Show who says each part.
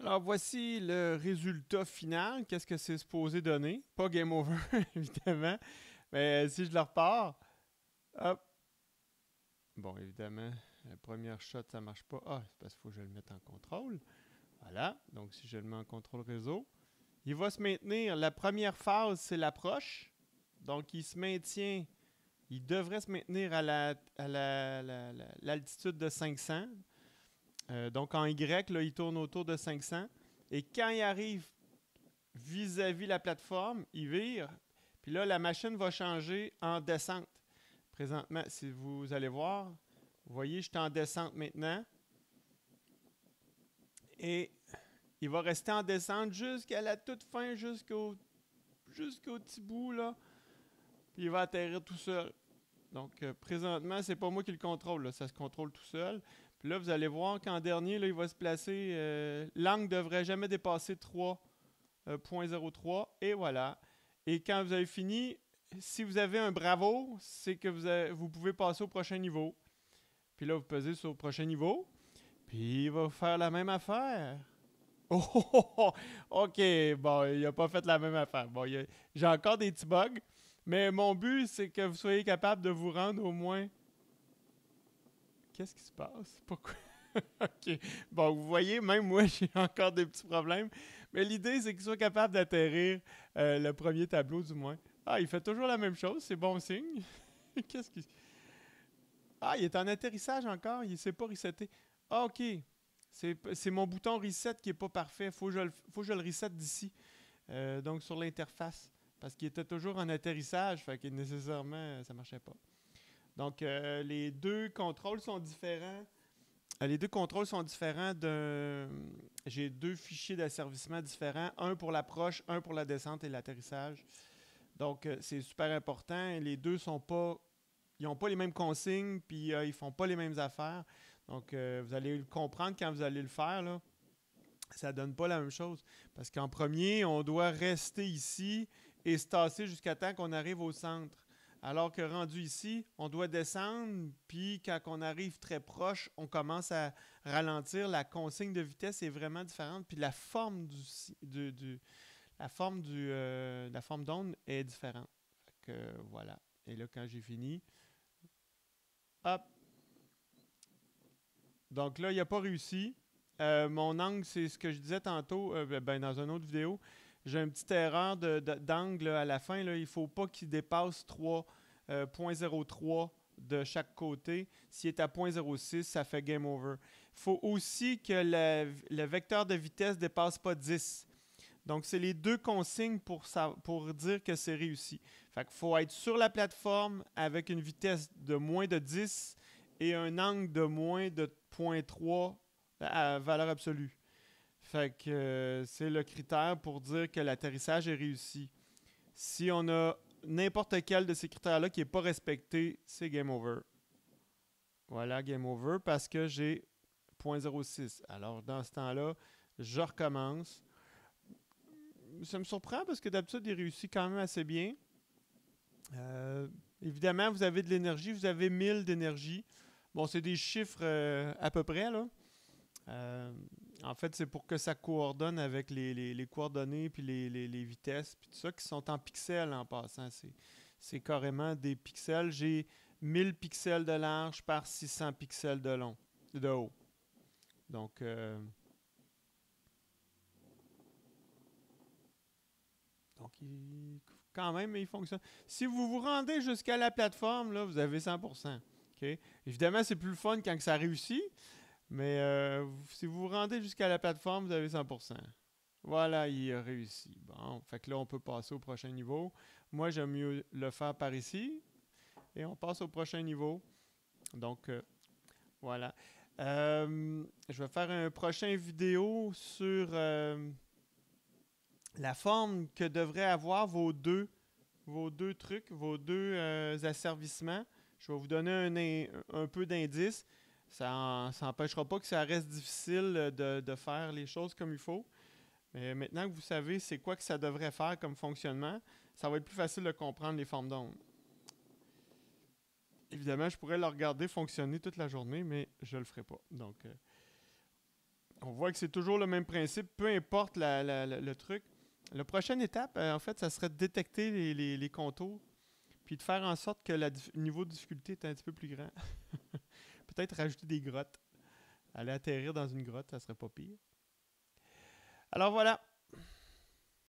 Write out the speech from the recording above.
Speaker 1: Alors voici le résultat final. Qu'est-ce que c'est supposé donner? Pas game over, évidemment. Mais euh, si je le repars. Hop. Bon, évidemment, la première shot, ça marche pas. Ah, c'est parce qu'il faut que je le mette en contrôle. Voilà. Donc si je le mets en contrôle réseau, il va se maintenir. La première phase, c'est l'approche. Donc il se maintient. Il devrait se maintenir à l'altitude la, à de 500. Euh, donc en Y, il tourne autour de 500. Et quand il arrive vis-à-vis la plateforme, il vire. Puis là, la machine va changer en descente. Présentement, si vous allez voir, vous voyez, je suis en descente maintenant. Et il va rester en descente jusqu'à la toute fin, jusqu'au petit bout, là. Puis il va atterrir tout seul. Donc, présentement, euh, présentement, c'est pas moi qui le contrôle, ça se contrôle tout seul. Puis là, vous allez voir qu'en dernier, là, il va se placer. Euh, l'angle ne devrait jamais dépasser 3.03. Euh, et voilà. Et quand vous avez fini, si vous avez un bravo, c'est que vous, vous pouvez passer au prochain niveau. Puis là, vous pesez sur le prochain niveau. Puis il va faire la même affaire. Oh, oh, oh, OK. Bon, il n'a pas fait la même affaire. Bon, j'ai encore des petits bugs. Mais mon but, c'est que vous soyez capable de vous rendre au moins qu'est-ce qui se passe? Pourquoi? OK. Bon, vous voyez, même moi, j'ai encore des petits problèmes. Mais l'idée, c'est qu'il soit capable d'atterrir euh, le premier tableau, du moins. Ah, il fait toujours la même chose, c'est bon signe. qu'est-ce qui. Ah, il est en atterrissage encore, il ne s'est pas reseté. Ah, OK. C'est mon bouton reset qui n'est pas parfait. Faut je faut que je le reset d'ici. Euh, donc, sur l'interface. Parce qu'il était toujours en atterrissage, fait que nécessairement, ça ne marchait pas. Donc, euh, les deux contrôles sont différents. Euh, les deux contrôles sont différents J'ai deux fichiers d'asservissement différents, un pour l'approche, un pour la descente et l'atterrissage. Donc, euh, c'est super important. Les deux sont pas. Ils n'ont pas les mêmes consignes, puis ils ne font pas les mêmes affaires. Donc, vous allez le comprendre quand vous allez le faire. Là. Ça donne pas la même chose. Parce qu'en premier, on doit rester ici et se tasser jusqu'à temps qu'on arrive au centre. Alors que rendu ici, on doit descendre, puis quand on arrive très proche, on commence à ralentir. La consigne de vitesse est vraiment différente, puis la forme du, du, la forme du euh, la forme d'onde est différente. voilà. Et là, quand j'ai fini, hop. Donc là, il a pas réussi. Euh, mon angle, c'est ce que je disais tantôt euh, ben, ben, dans une autre vidéo j'ai une petite erreur d'angle à la fin. Là. Il ne faut pas qu'il dépasse 3.03 euh, de chaque côté. S'il est à 0.06, ça fait game over. Il faut aussi que le, vecteur de vitesse ne dépasse pas 10. Donc, c'est les deux consignes pour, ça, pour dire que c'est réussi. Il faut être sur la plateforme avec une vitesse de moins de 10 et un angle de moins de 0.3 euh, à valeur absolue. Fait que euh, c'est le critère pour dire que l'atterrissage est réussi. Si on a n'importe quel de ces critères-là qui n'est pas respecté, c'est game over. Voilà, game over, parce que j'ai 0.06. Alors, dans ce temps-là, je recommence. Ça me surprend parce que d'habitude, il réussit quand même assez bien. Euh, évidemment, vous avez de l'énergie, vous avez 1000 d'énergie. Bon, c'est des chiffres euh, à peu près, là. Euh, en fait, c'est pour que ça coordonne avec les, coordonnées puis les, vitesses puis tout ça qui sont en pixels en passant. C'est carrément des pixels. J'ai 1000 pixels de large par 600 pixels de long, de haut. Donc, euh, quand même, il fonctionne. Si vous vous rendez jusqu'à la plateforme, là, vous avez 100 Évidemment, c'est plus fun quand que ça réussit. Mais euh, si vous vous rendez jusqu'à la plateforme, vous avez 100%. Voilà, il a réussi. Bon, fait que là, on peut passer au prochain niveau. Moi, j'aime mieux le faire par ici. Et on passe au prochain niveau. Donc, euh, voilà. Euh, je vais faire un prochain vidéo sur la forme que devraient avoir vos deux, trucs, vos deux asservissements. Je vais vous donner un, un peu d'indices ça n'empêchera pas que ça reste difficile de, de, faire les choses comme il faut. Mais maintenant que vous savez c'est quoi que ça devrait faire comme fonctionnement, ça va être plus facile de comprendre les formes d'ondes. Évidemment, je pourrais le regarder fonctionner toute la journée, mais je ne le ferai pas. Donc, euh, on voit que c'est toujours le même principe, peu importe le truc. La prochaine étape, euh, en fait, ça serait de détecter les, les, les contours, puis de faire en sorte que le niveau de difficulté est un petit peu plus grand. Peut-être rajouter des grottes. Aller atterrir dans une grotte, ça serait pas pire. Alors voilà,